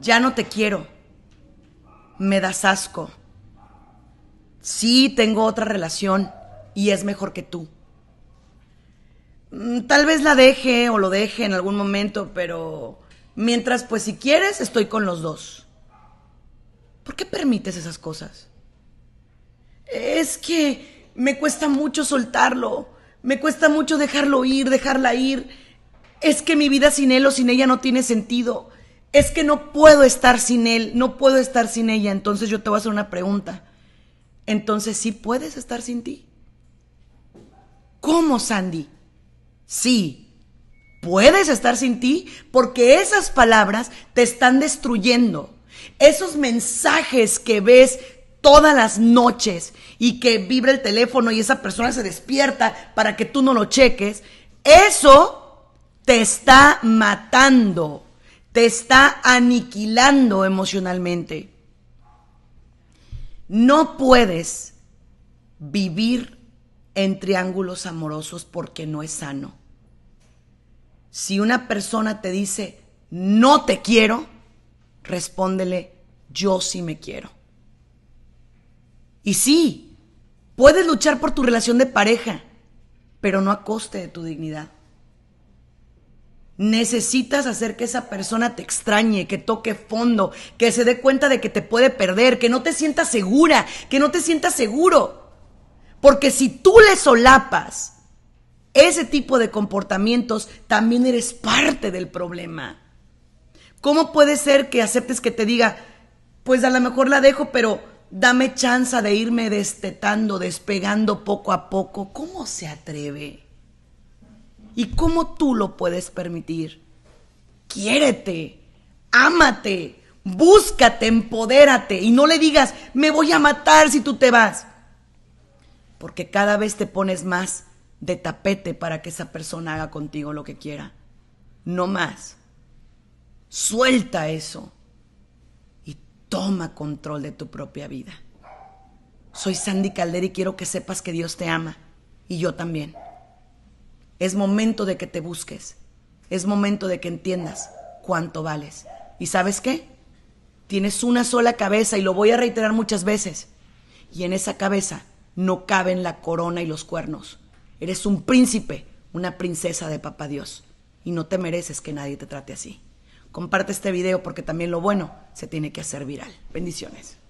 Ya no te quiero. Me das asco. Sí, tengo otra relación y es mejor que tú. Mm, tal vez la deje o lo deje en algún momento, pero mientras, pues si quieres, estoy con los dos. ¿Por qué permites esas cosas? Es que me cuesta mucho soltarlo, me cuesta mucho dejarlo ir, dejarla ir. Es que mi vida sin él o sin ella no tiene sentido es que no puedo estar sin él, no puedo estar sin ella, entonces yo te voy a hacer una pregunta. Entonces, ¿sí puedes estar sin ti? ¿Cómo, Sandy? Sí, puedes estar sin ti porque esas palabras te están destruyendo. Esos mensajes que ves todas las noches y que vibra el teléfono y esa persona se despierta para que tú no lo cheques, eso te está matando te está aniquilando emocionalmente. No puedes vivir en triángulos amorosos porque no es sano. Si una persona te dice, no te quiero, respóndele, yo sí me quiero. Y sí, puedes luchar por tu relación de pareja, pero no a coste de tu dignidad. Necesitas hacer que esa persona te extrañe, que toque fondo, que se dé cuenta de que te puede perder, que no te sienta segura, que no te sienta seguro. Porque si tú le solapas ese tipo de comportamientos, también eres parte del problema. ¿Cómo puede ser que aceptes que te diga, pues a lo mejor la dejo, pero dame chance de irme destetando, despegando poco a poco? ¿Cómo se atreve? ¿Y cómo tú lo puedes permitir? Quiérete, ámate, búscate, empodérate y no le digas, me voy a matar si tú te vas. Porque cada vez te pones más de tapete para que esa persona haga contigo lo que quiera. No más. Suelta eso y toma control de tu propia vida. Soy Sandy Calder y quiero que sepas que Dios te ama y yo también. Es momento de que te busques. Es momento de que entiendas cuánto vales. ¿Y sabes qué? Tienes una sola cabeza y lo voy a reiterar muchas veces. Y en esa cabeza no caben la corona y los cuernos. Eres un príncipe, una princesa de papá Dios. Y no te mereces que nadie te trate así. Comparte este video porque también lo bueno se tiene que hacer viral. Bendiciones.